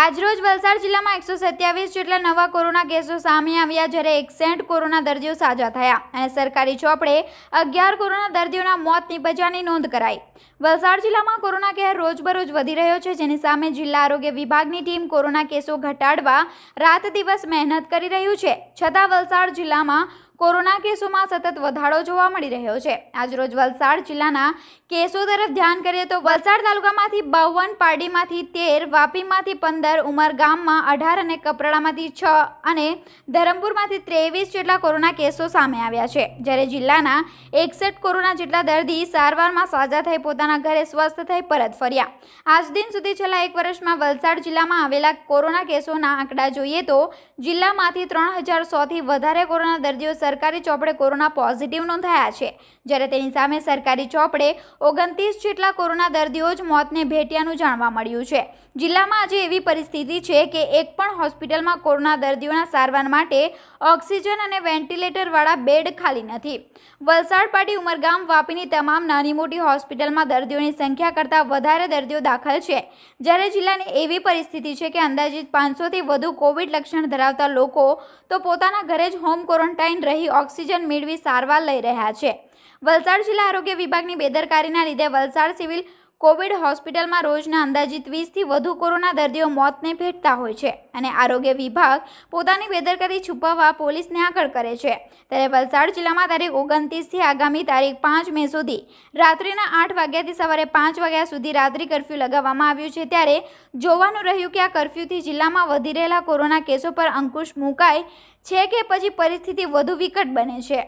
આજરોજ વલસાડ જિલ્લામાં એકસો સત્યાવીસ જેટલા નવા કોરોના કેસો સામે આવ્યા જ્યારે એકસઠ કોરોના દર્દીઓ સાજા થયા અને સરકારી ચોપડે અગિયાર કોરોના દર્દીઓના મોત નિપજ્યાની નોંધ કરાઈ વલસાડ જિલ્લામાં કોરોના કહેર રોજબરોજ વધી રહ્યો છે જેની સામે જિલ્લા આરોગ્ય વિભાગની ટીમ કોરોના કેસો ઘટાડવા રાત દિવસ મહેનત કરી રહ્યું છે છતાં વલસાડ જિલ્લામાં કોરોના કેસોમાં સતત વધારો જોવા મળી રહ્યો છે આજરોજ વલસાડ જિલ્લાના કેસો તરફ ધ્યાન કરીએ તો વલસાડ તાલુકામાંથી બાવન પારડીમાંથી તેર વાપીમાંથી પંદર ઉમરગામમાં અઢાર અને કપરાડામાંથી છ અને ધરમપુરમાંથી ત્રેવીસ જેટલા કોરોના કેસો સામે આવ્યા છે જ્યારે જિલ્લાના એકસઠ કોરોના જેટલા દર્દી સારવારમાં સાજા થઈ પોતાના ઘરે સ્વસ્થ થઈ પરત ફર્યા આજ દિન સુધી છેલ્લા એક વર્ષમાં વલસાડ જિલ્લામાં આવેલા કોરોના કેસોના આંકડા જોઈએ તો જિલ્લામાંથી ત્રણ હજાર સોથી વધારે કોરોના દર્દીઓ સરકારી ચોપડે કોરોના પોઝિટિવ નોંધાયા છે જ્યારે તેની સામે સરકારી ચોપડે ઓગણત્રીસ જેટલા કોરોના દર્દીઓ જ મોતને ભેટ્યાનું જાણવા મળ્યું છે જિલ્લામાં આજે એવી પરિસ્થિતિ છે કે એક પણ હોસ્પિટલમાં કોરોના દર્દીઓના સારવાર માટે ઓક્સિજન અને વેન્ટિલેટરવાળા બેડ ખાલી નથી વલસાડ પાટી ઉમરગામ વાપીની તમામ નાની મોટી હોસ્પિટલમાં દર્દીઓની સંખ્યા કરતાં વધારે દર્દીઓ દાખલ છે જ્યારે જિલ્લાની એવી પરિસ્થિતિ છે કે અંદાજિત પાંચસોથી વધુ કોવિડ લક્ષણ ધરાવતા લોકો તો પોતાના ઘરે જ હોમ ક્વોરન્ટાઇન રહે રહી ઓક્સિજન મેળવી સારવાર લઈ રહ્યા છે વલસાડ જિલ્લા આરોગ્ય વિભાગની બેદરકારીના લીધે વલસાડ સિવિલ કોવિડ હોસ્પિટલમાં રોજના અંદાજિત વીસથી વધુ કોરોના દર્દીઓ મોતને ભેટતા હોય છે અને આરોગ્ય વિભાગ પોતાની બેદરકારી છુપાવવા પોલીસને આગળ કરે છે ત્યારે વલસાડ જિલ્લામાં તારીખ ઓગણત્રીસથી આગામી તારીખ પાંચ મે સુધી રાત્રિના આઠ વાગ્યાથી સવારે પાંચ વાગ્યા સુધી રાત્રિ કર્ફ્યુ લગાવવામાં આવ્યું છે ત્યારે જોવાનું રહ્યું કે આ કર્ફ્યુથી જિલ્લામાં વધી રહેલા કોરોના કેસો પર અંકુશ મુકાય છે કે પછી પરિસ્થિતિ વધુ વિકટ બને છે